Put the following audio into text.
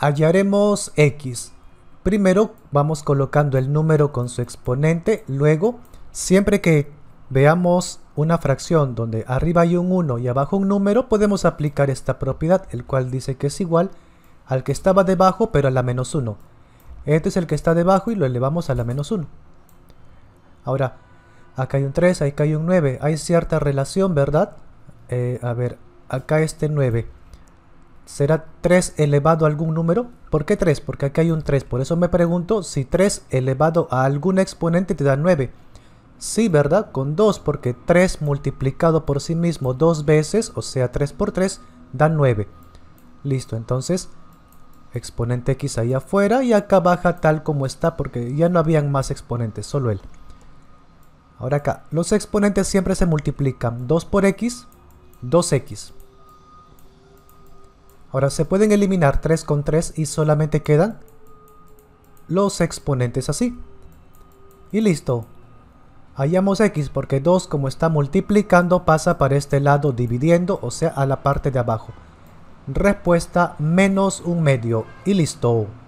hallaremos x. Primero vamos colocando el número con su exponente, luego siempre que veamos una fracción donde arriba hay un 1 y abajo un número, podemos aplicar esta propiedad, el cual dice que es igual al que estaba debajo pero a la menos 1. Este es el que está debajo y lo elevamos a la menos 1. Ahora, acá hay un 3, acá hay un 9, hay cierta relación, ¿verdad? Eh, a ver, acá este 9 será 3 elevado a algún número. ¿Por qué 3? Porque aquí hay un 3. Por eso me pregunto si 3 elevado a algún exponente te da 9. Sí, ¿verdad? Con 2, porque 3 multiplicado por sí mismo dos veces, o sea 3 por 3, da 9. Listo, entonces exponente x ahí afuera y acá baja tal como está porque ya no habían más exponentes, solo él. Ahora acá, los exponentes siempre se multiplican 2 por x, 2x. Ahora se pueden eliminar 3 con 3 y solamente quedan los exponentes así. Y listo. Hallamos x porque 2 como está multiplicando pasa para este lado dividiendo, o sea a la parte de abajo. Respuesta menos un medio y listo.